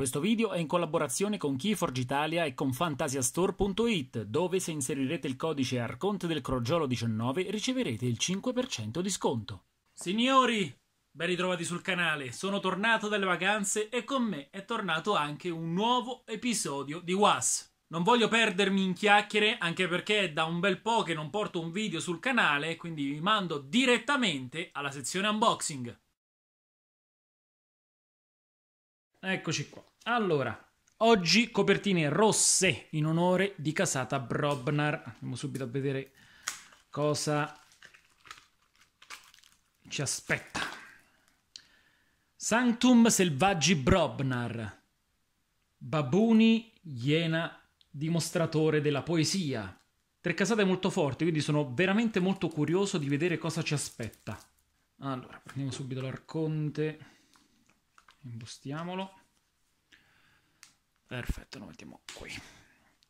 Questo video è in collaborazione con Keyforge Italia e con fantasiastore.it, dove se inserirete il codice Arconte del Crogiolo 19 riceverete il 5% di sconto. Signori, ben ritrovati sul canale, sono tornato dalle vacanze e con me è tornato anche un nuovo episodio di Was. Non voglio perdermi in chiacchiere, anche perché è da un bel po' che non porto un video sul canale, quindi vi mando direttamente alla sezione unboxing. Eccoci qua. Allora, oggi copertine rosse in onore di Casata Brobnar. Andiamo subito a vedere cosa ci aspetta. Sanctum Selvaggi Brobnar, Babuni, iena, dimostratore della poesia. Tre casate molto forti, quindi sono veramente molto curioso di vedere cosa ci aspetta. Allora, prendiamo subito l'arconte imbustiamolo. Perfetto, lo mettiamo qui.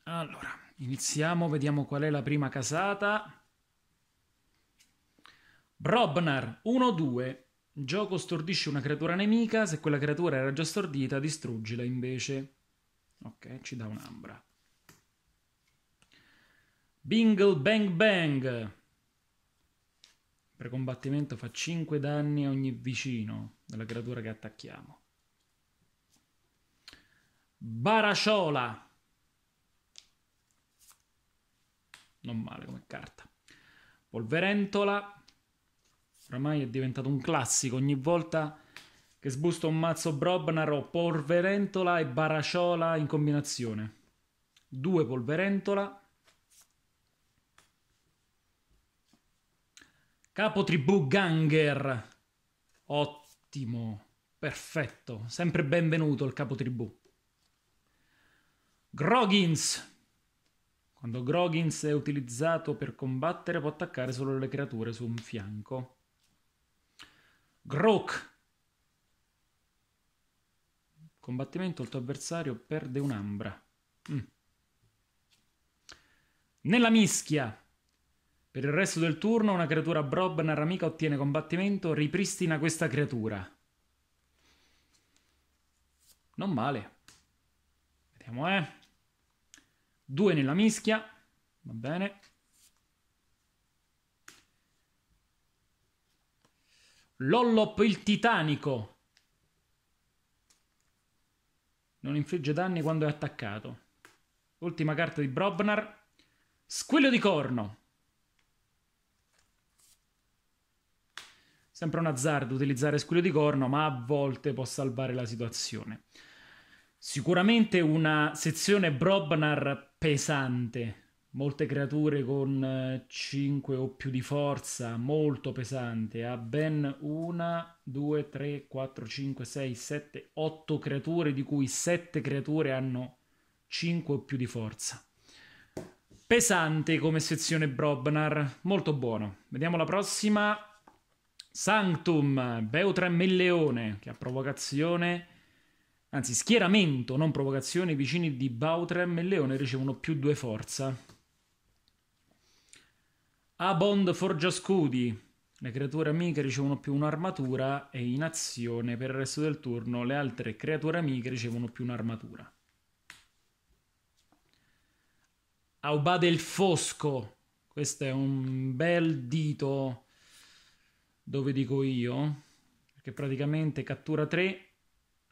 Allora, iniziamo, vediamo qual è la prima casata. Brobnar 1-2. Gioco stordisce una creatura nemica, se quella creatura era già stordita distruggila invece. Ok, ci dà un'ambra. Bingle Bang Bang. Per combattimento fa 5 danni a ogni vicino della creatura che attacchiamo. Baraciola. Non male come carta. Polverentola. Oramai è diventato un classico. Ogni volta che sbusto un mazzo Brobnar ho Polverentola e Baraciola in combinazione. Due Polverentola. Capo tribù Ganger. Ottimo. Perfetto. Sempre benvenuto il capo tribù. Grogins. Quando Grogins è utilizzato per combattere può attaccare solo le creature su un fianco. Grok. Combattimento, il tuo avversario perde un'ambra. Mm. Nella mischia. Per il resto del turno una creatura Brobnar amica ottiene combattimento, ripristina questa creatura. Non male. Vediamo, eh. Due nella mischia. Va bene. Lollop il Titanico. Non infligge danni quando è attaccato. Ultima carta di Brobnar. Squillo di corno. Sempre un azzardo utilizzare squillo di corno, ma a volte può salvare la situazione. Sicuramente una sezione Brobnar pesante, molte creature con 5 eh, o più di forza, molto pesante, ha ben 1, 2, 3, 4, 5, 6, 7, 8 creature, di cui 7 creature hanno 5 o più di forza. Pesante come sezione Brobnar, molto buono. Vediamo la prossima. Sanctum, Beutram Melleone, che a provocazione, anzi schieramento, non provocazione, i vicini di Beutram Melleone ricevono più due forza. Abond forgia scudi, le creature amiche ricevono più un'armatura e in azione per il resto del turno le altre creature amiche ricevono più un'armatura. Aubade il Fosco, questo è un bel dito dove dico io, che praticamente cattura 3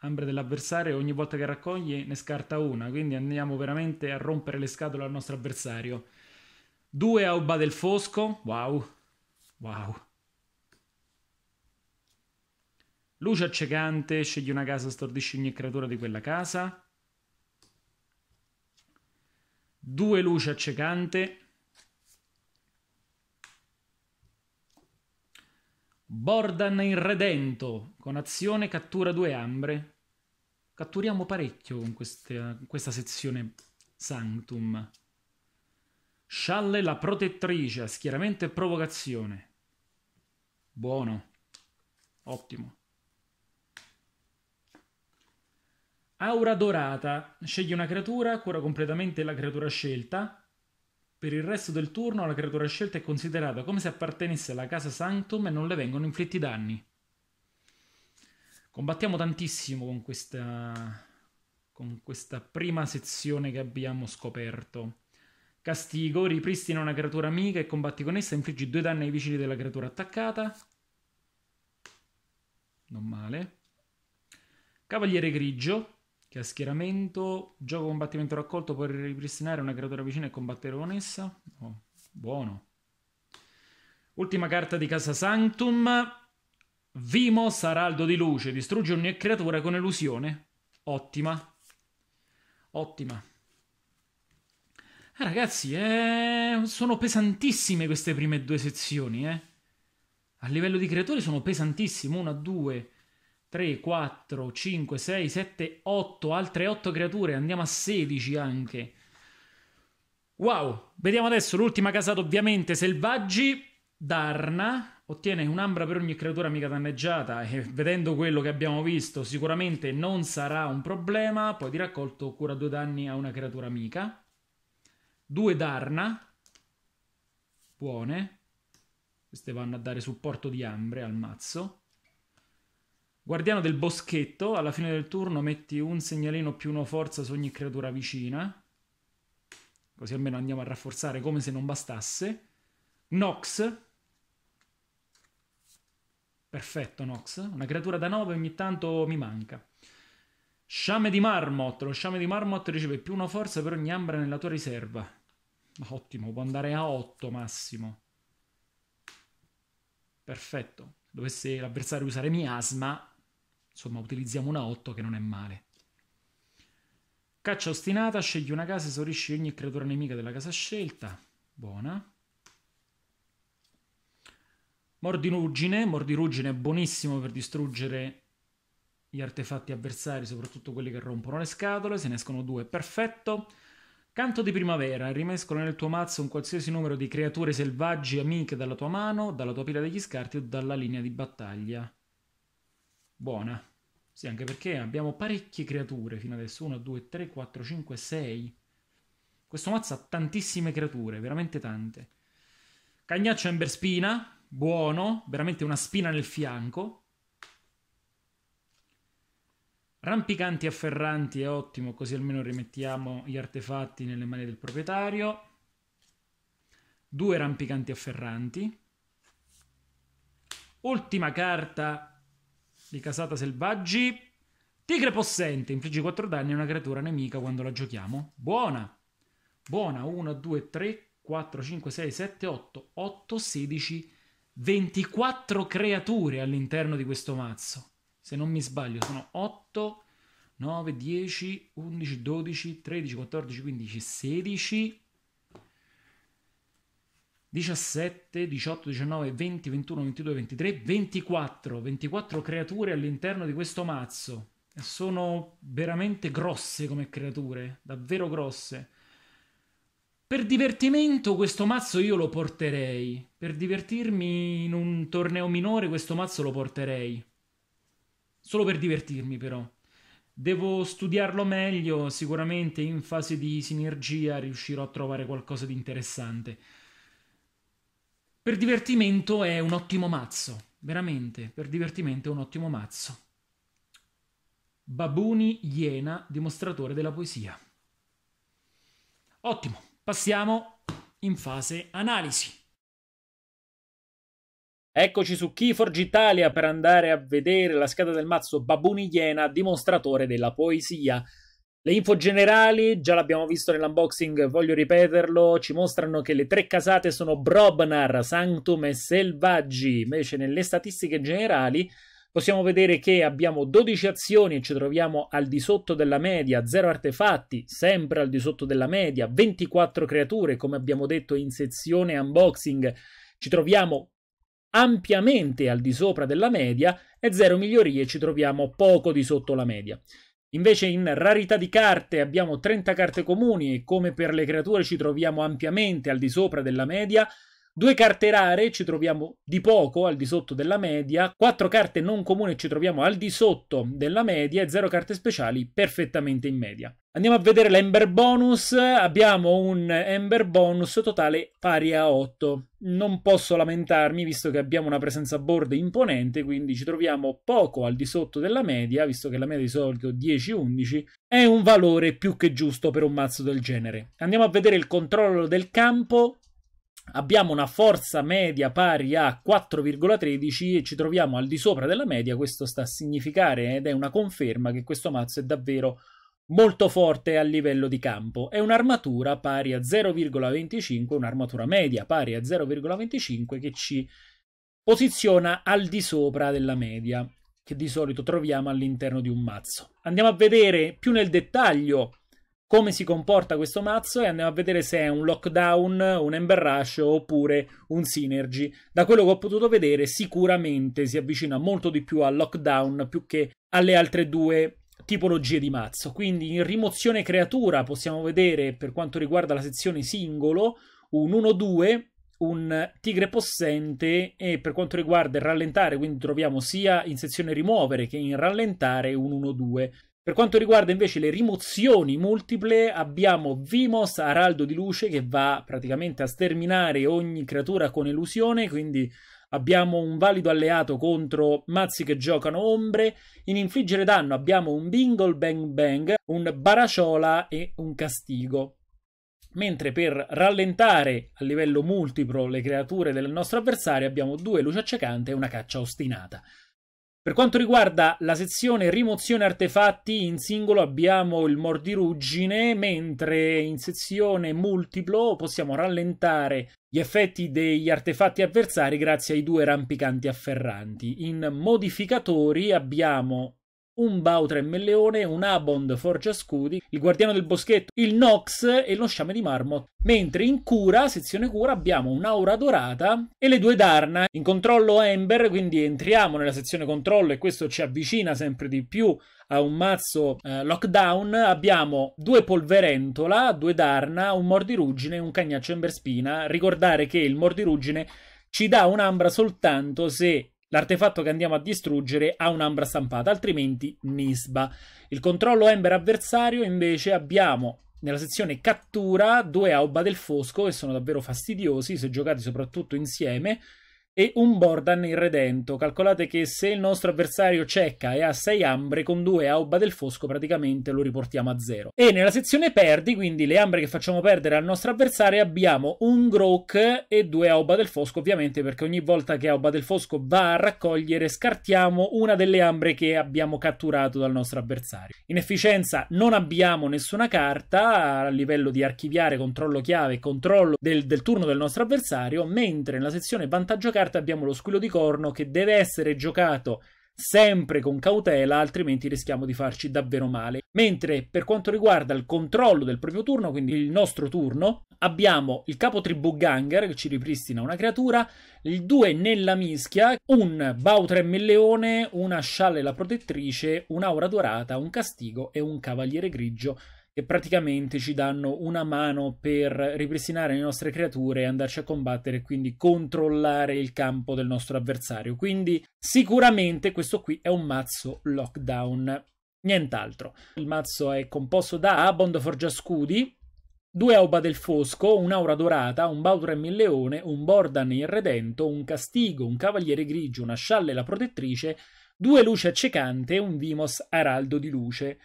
ambre dell'avversario ogni volta che raccoglie ne scarta una, quindi andiamo veramente a rompere le scatole al nostro avversario. 2 Auba del Fosco, wow, wow. Luce accecante, scegli una casa, stordisci ogni creatura di quella casa. Due luce accecante. Bordan il Redento, con azione cattura due ambre. Catturiamo parecchio con queste, questa sezione Sanctum. Scialle la protettrice, schieramento e provocazione. Buono. Ottimo. Aura dorata. Scegli una creatura, cura completamente la creatura scelta. Per il resto del turno la creatura scelta è considerata come se appartenesse alla casa Sanctum e non le vengono inflitti danni. Combattiamo tantissimo con questa, con questa prima sezione che abbiamo scoperto. Castigo, ripristina una creatura amica e combatti con essa, infliggi due danni ai vicini della creatura attaccata. Non male. Cavaliere grigio, che ha schieramento, gioco combattimento raccolto, puoi ripristinare una creatura vicina e combattere con essa. Oh, buono. Ultima carta di casa Sanctum. Vimo, Saraldo di luce, distrugge ogni creatura con illusione. Ottima. Ottima. Eh, ragazzi, eh, sono pesantissime queste prime due sezioni, eh. A livello di creatori sono pesantissime. Una, due, 3, 4, 5, 6, 7, 8, altre 8 creature, andiamo a 16 anche. Wow, vediamo adesso l'ultima casata ovviamente, selvaggi, Darna, ottiene un'ambra per ogni creatura mica danneggiata e vedendo quello che abbiamo visto sicuramente non sarà un problema, poi di raccolto cura due danni a una creatura amica. Due Darna, buone, queste vanno a dare supporto di ambre al mazzo. Guardiano del boschetto, alla fine del turno metti un segnalino più uno forza su ogni creatura vicina. Così almeno andiamo a rafforzare come se non bastasse. Nox. Perfetto, Nox. Una creatura da 9 ogni tanto mi manca. Sciame di Marmot. Lo sciame di Marmot riceve più uno forza per ogni ambra nella tua riserva. Ottimo, può andare a 8 massimo. Perfetto. Dovesse l'avversario usare miasma, Insomma, utilizziamo una 8 che non è male. Caccia ostinata, scegli una casa, esaurisci ogni creatura nemica della casa scelta. Buona. Mordirugine, mordirugine è buonissimo per distruggere gli artefatti avversari, soprattutto quelli che rompono le scatole, se ne escono due, perfetto. Canto di primavera, rimescola nel tuo mazzo un qualsiasi numero di creature selvaggi amiche dalla tua mano, dalla tua pila degli scarti o dalla linea di battaglia buona. Sì, anche perché abbiamo parecchie creature fino adesso. 1, 2, 3, 4, 5, 6. Questo mazzo ha tantissime creature, veramente tante. Cagnaccio Emberspina, buono, veramente una spina nel fianco. Rampicanti afferranti è ottimo, così almeno rimettiamo gli artefatti nelle mani del proprietario. Due rampicanti afferranti. Ultima carta di casata selvaggi. Tigre possente, infliggi 4 danni a una creatura nemica quando la giochiamo. Buona! Buona, 1, 2, 3, 4, 5, 6, 7, 8, 8, 16, 24 creature all'interno di questo mazzo. Se non mi sbaglio, sono 8, 9, 10, 11, 12, 13, 14, 15, 16, 17, 18, 19, 20, 21, 22, 23, 24, 24 creature all'interno di questo mazzo. Sono veramente grosse come creature, davvero grosse. Per divertimento questo mazzo io lo porterei. Per divertirmi in un torneo minore questo mazzo lo porterei. Solo per divertirmi però. Devo studiarlo meglio, sicuramente in fase di sinergia riuscirò a trovare qualcosa di interessante. Per divertimento è un ottimo mazzo, veramente, per divertimento è un ottimo mazzo. Babuni Iena, dimostratore della poesia. Ottimo, passiamo in fase analisi. Eccoci su Keyforge Italia per andare a vedere la scheda del mazzo Babuni Iena, dimostratore della poesia. Le info generali, già l'abbiamo visto nell'unboxing, voglio ripeterlo, ci mostrano che le tre casate sono Brobnar, Sanctum e Selvaggi. Invece nelle statistiche generali possiamo vedere che abbiamo 12 azioni e ci troviamo al di sotto della media, 0 artefatti, sempre al di sotto della media, 24 creature, come abbiamo detto in sezione unboxing, ci troviamo ampiamente al di sopra della media e 0 migliorie ci troviamo poco di sotto la media. Invece in rarità di carte abbiamo 30 carte comuni e come per le creature ci troviamo ampiamente al di sopra della media, Due carte rare ci troviamo di poco al di sotto della media, quattro carte non comuni ci troviamo al di sotto della media e zero carte speciali perfettamente in media. Andiamo a vedere l'Ember Bonus. Abbiamo un Ember Bonus totale pari a 8. Non posso lamentarmi visto che abbiamo una presenza board imponente, quindi ci troviamo poco al di sotto della media, visto che la media di solito è 10-11. È un valore più che giusto per un mazzo del genere. Andiamo a vedere il controllo del campo. Abbiamo una forza media pari a 4,13 e ci troviamo al di sopra della media. Questo sta a significare ed è una conferma che questo mazzo è davvero molto forte a livello di campo e un'armatura pari a 0,25, un'armatura media pari a 0,25 che ci posiziona al di sopra della media che di solito troviamo all'interno di un mazzo. Andiamo a vedere più nel dettaglio come si comporta questo mazzo e andiamo a vedere se è un lockdown, un ember rush oppure un synergy. Da quello che ho potuto vedere sicuramente si avvicina molto di più al lockdown più che alle altre due tipologie di mazzo. Quindi in rimozione creatura possiamo vedere, per quanto riguarda la sezione singolo, un 1-2, un tigre possente e per quanto riguarda il rallentare, quindi troviamo sia in sezione rimuovere che in rallentare un 1-2. Per quanto riguarda invece le rimozioni multiple, abbiamo Vimos, Araldo di Luce, che va praticamente a sterminare ogni creatura con elusione, quindi abbiamo un valido alleato contro mazzi che giocano ombre, in infliggere danno abbiamo un bingle bang bang, un baraciola e un castigo mentre per rallentare a livello multiplo le creature del nostro avversario abbiamo due luci accecante e una caccia ostinata. Per quanto riguarda la sezione rimozione artefatti, in singolo abbiamo il mordiruggine, mentre in sezione multiplo possiamo rallentare gli effetti degli artefatti avversari grazie ai due rampicanti afferranti. In modificatori abbiamo un Bautra e Melleone, un Abond Scudi, il Guardiano del Boschetto, il Nox e lo Sciame di Marmo. Mentre in cura, sezione cura, abbiamo un'aura dorata e le due Darna. In controllo Ember, quindi entriamo nella sezione controllo e questo ci avvicina sempre di più a un mazzo eh, lockdown. Abbiamo due polverentola, due Darna, un Mordiruggine e un Cagnaccio Emberspina. Ricordare che il Mordiruggine ci dà un'ambra soltanto se L'artefatto che andiamo a distruggere ha un'ambra stampata, altrimenti Nisba. Il controllo Ember avversario invece abbiamo nella sezione cattura due Auba del Fosco che sono davvero fastidiosi se giocati soprattutto insieme e un Bordan irredento. Calcolate che se il nostro avversario cecca e ha 6 ambre, con 2 Auba del Fosco praticamente lo riportiamo a 0. E nella sezione perdi, quindi le ambre che facciamo perdere al nostro avversario, abbiamo un Grok e 2 Auba del Fosco, ovviamente perché ogni volta che Auba del Fosco va a raccogliere, scartiamo una delle ambre che abbiamo catturato dal nostro avversario. In efficienza non abbiamo nessuna carta a livello di archiviare, controllo chiave e controllo del, del turno del nostro avversario, mentre nella sezione vantaggio carta carta abbiamo lo squillo di corno che deve essere giocato sempre con cautela, altrimenti rischiamo di farci davvero male. Mentre per quanto riguarda il controllo del proprio turno, quindi il nostro turno, abbiamo il capo tribù Ganger che ci ripristina una creatura, il 2 nella mischia, un Bautrem leone, una scialle la protettrice, un'aura dorata, un castigo e un cavaliere grigio che praticamente ci danno una mano per ripristinare le nostre creature e andarci a combattere quindi controllare il campo del nostro avversario. Quindi sicuramente questo qui è un mazzo lockdown, nient'altro. Il mazzo è composto da Abond Forgia Scudi, due Auba del Fosco, un'Aura Dorata, un Bautrem in Leone, un Bordan in Redento, un Castigo, un Cavaliere Grigio, una Scialle la Protettrice, due Luce Accecante e un Vimos Araldo di Luce.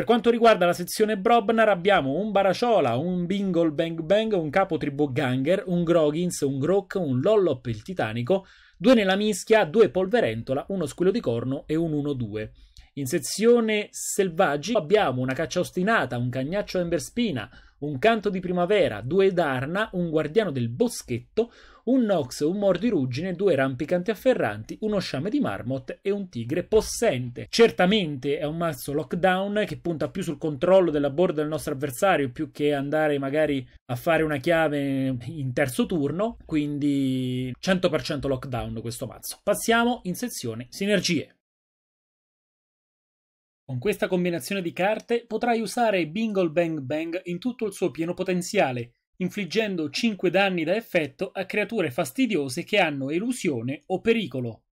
Per quanto riguarda la sezione Brobnar abbiamo un Baraciola, un Bingle Bang Bang, un Capo Tribù Ganger, un Grogins, un Grok, un Lollop il Titanico, due nella mischia, due Polverentola, uno Squillo di Corno e un 1-2. In sezione Selvaggi abbiamo una Caccia Ostinata, un Cagnaccio Emberspina, un canto di primavera, due darna, un guardiano del boschetto, un nox, un mordiruggine, due rampicanti afferranti, uno sciame di marmot e un tigre possente. Certamente è un mazzo lockdown che punta più sul controllo della borda del nostro avversario più che andare magari a fare una chiave in terzo turno, quindi 100% lockdown questo mazzo. Passiamo in sezione sinergie. Con questa combinazione di carte potrai usare Bingle Bang Bang in tutto il suo pieno potenziale, infliggendo 5 danni da effetto a creature fastidiose che hanno elusione o pericolo.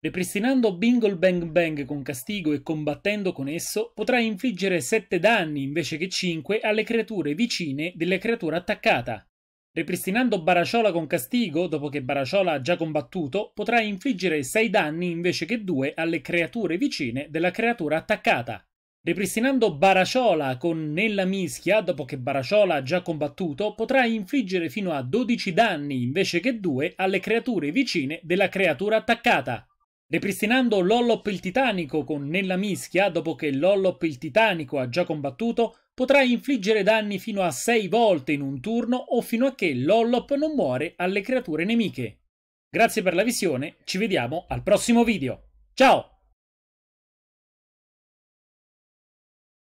Ripristinando Bingle Bang Bang con castigo e combattendo con esso, potrai infliggere 7 danni invece che 5 alle creature vicine della creatura attaccata. Ripristinando Baraciola con castigo, dopo che Baraciola ha già combattuto, potrà infliggere 6 danni invece che 2 alle creature vicine della creatura attaccata. Ripristinando Baraciola con Nella Mischia, dopo che Baraciola ha già combattuto, potrà infliggere fino a 12 danni invece che 2 alle creature vicine della creatura attaccata. Ripristinando Lollop il Titanico con Nella Mischia, dopo che Lollop il Titanico ha già combattuto, potrà infliggere danni fino a 6 volte in un turno o fino a che l'Ollop non muore alle creature nemiche. Grazie per la visione, ci vediamo al prossimo video. Ciao!